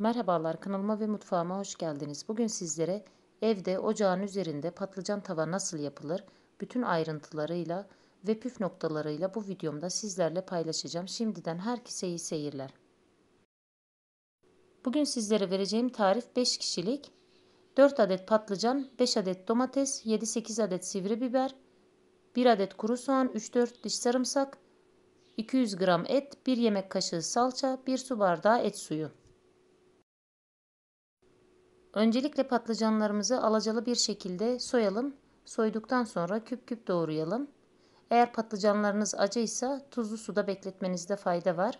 Merhabalar kanalıma ve mutfağıma hoş geldiniz. Bugün sizlere evde ocağın üzerinde patlıcan tava nasıl yapılır bütün ayrıntılarıyla ve püf noktalarıyla bu videomda sizlerle paylaşacağım. Şimdiden herkese iyi seyirler. Bugün sizlere vereceğim tarif 5 kişilik 4 adet patlıcan, 5 adet domates, 7-8 adet sivri biber, 1 adet kuru soğan, 3-4 diş sarımsak, 200 gram et, 1 yemek kaşığı salça, 1 su bardağı et suyu. Öncelikle patlıcanlarımızı alacalı bir şekilde soyalım. Soyduktan sonra küp küp doğrayalım. Eğer patlıcanlarınız acıysa tuzlu suda bekletmenizde fayda var.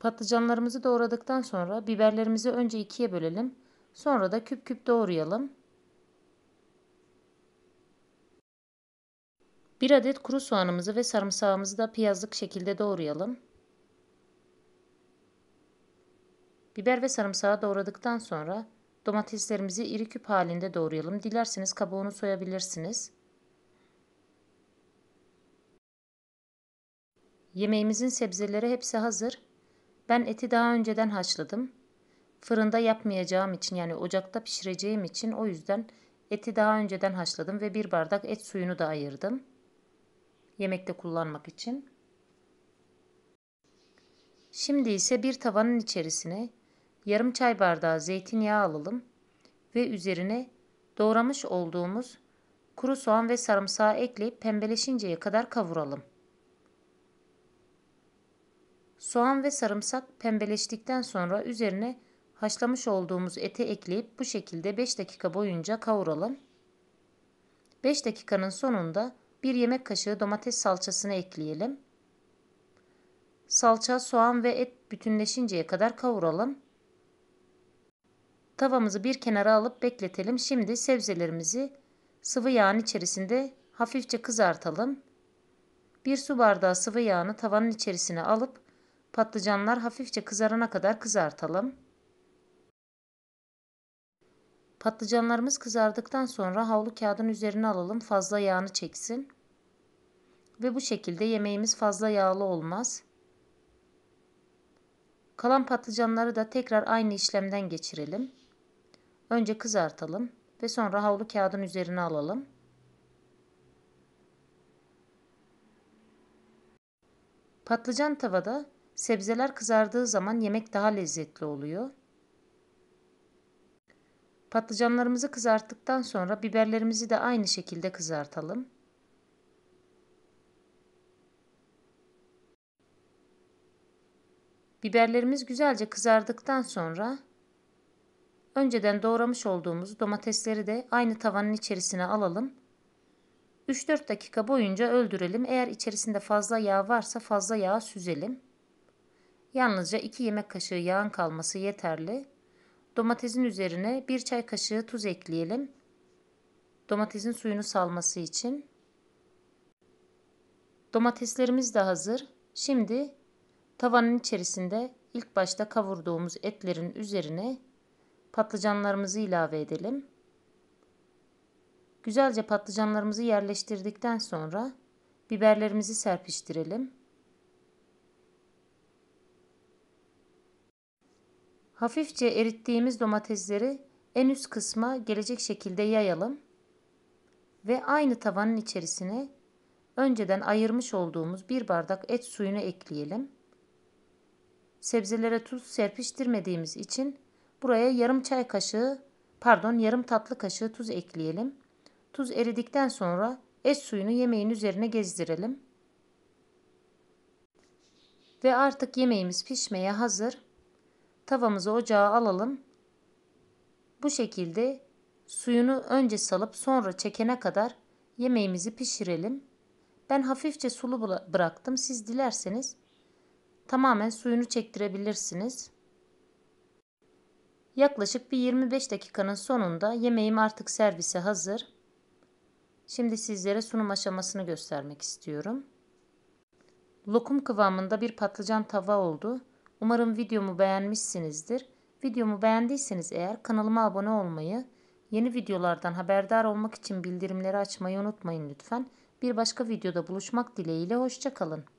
Patlıcanlarımızı doğradıktan sonra biberlerimizi önce ikiye bölelim. Sonra da küp küp doğrayalım. 1 adet kuru soğanımızı ve sarımsağımızı da piyazlık şekilde doğrayalım. Biber ve sarımsağı doğradıktan sonra domateslerimizi iri küp halinde doğrayalım. Dilerseniz kabuğunu soyabilirsiniz. Yemeğimizin sebzeleri hepsi hazır. Ben eti daha önceden haşladım. Fırında yapmayacağım için yani ocakta pişireceğim için o yüzden eti daha önceden haşladım ve bir bardak et suyunu da ayırdım. Yemekte kullanmak için. Şimdi ise bir tavanın içerisine yarım çay bardağı zeytinyağı alalım ve üzerine doğramış olduğumuz kuru soğan ve sarımsağı ekleyip pembeleşinceye kadar kavuralım. Soğan ve sarımsak pembeleştikten sonra üzerine haşlamış olduğumuz ete ekleyip bu şekilde 5 dakika boyunca kavuralım. 5 dakikanın sonunda 1 yemek kaşığı domates salçasını ekleyelim. Salça, soğan ve et bütünleşinceye kadar kavuralım. Tavamızı bir kenara alıp bekletelim. Şimdi sebzelerimizi sıvı yağın içerisinde hafifçe kızartalım. Bir su bardağı sıvı yağını tavanın içerisine alıp patlıcanlar hafifçe kızarana kadar kızartalım. Patlıcanlarımız kızardıktan sonra havlu kağıdın üzerine alalım fazla yağını çeksin. Ve bu şekilde yemeğimiz fazla yağlı olmaz. Kalan patlıcanları da tekrar aynı işlemden geçirelim. Önce kızartalım ve sonra havlu kağıdın üzerine alalım. Patlıcan tavada sebzeler kızardığı zaman yemek daha lezzetli oluyor. Patlıcanlarımızı kızarttıktan sonra biberlerimizi de aynı şekilde kızartalım. Biberlerimiz güzelce kızardıktan sonra Önceden doğramış olduğumuz domatesleri de aynı tavanın içerisine alalım. 3-4 dakika boyunca öldürelim. Eğer içerisinde fazla yağ varsa fazla yağı süzelim. Yalnızca 2 yemek kaşığı yağın kalması yeterli. Domatesin üzerine 1 çay kaşığı tuz ekleyelim. Domatesin suyunu salması için. Domateslerimiz de hazır. Şimdi tavanın içerisinde ilk başta kavurduğumuz etlerin üzerine patlıcanlarımızı ilave edelim. Güzelce patlıcanlarımızı yerleştirdikten sonra biberlerimizi serpiştirelim. Hafifçe erittiğimiz domatesleri en üst kısma gelecek şekilde yayalım ve aynı tavanın içerisine önceden ayırmış olduğumuz bir bardak et suyunu ekleyelim. Sebzelere tuz serpiştirmediğimiz için Buraya yarım çay kaşığı pardon yarım tatlı kaşığı tuz ekleyelim. Tuz eridikten sonra et suyunu yemeğin üzerine gezdirelim. Ve artık yemeğimiz pişmeye hazır. Tavamızı ocağa alalım. Bu şekilde suyunu önce salıp sonra çekene kadar yemeğimizi pişirelim. Ben hafifçe sulu bıraktım. Siz dilerseniz tamamen suyunu çektirebilirsiniz. Yaklaşık bir 25 dakikanın sonunda yemeğim artık servise hazır. Şimdi sizlere sunum aşamasını göstermek istiyorum. Lokum kıvamında bir patlıcan tava oldu. Umarım videomu beğenmişsinizdir. Videomu beğendiyseniz eğer kanalıma abone olmayı, yeni videolardan haberdar olmak için bildirimleri açmayı unutmayın lütfen. Bir başka videoda buluşmak dileğiyle hoşçakalın.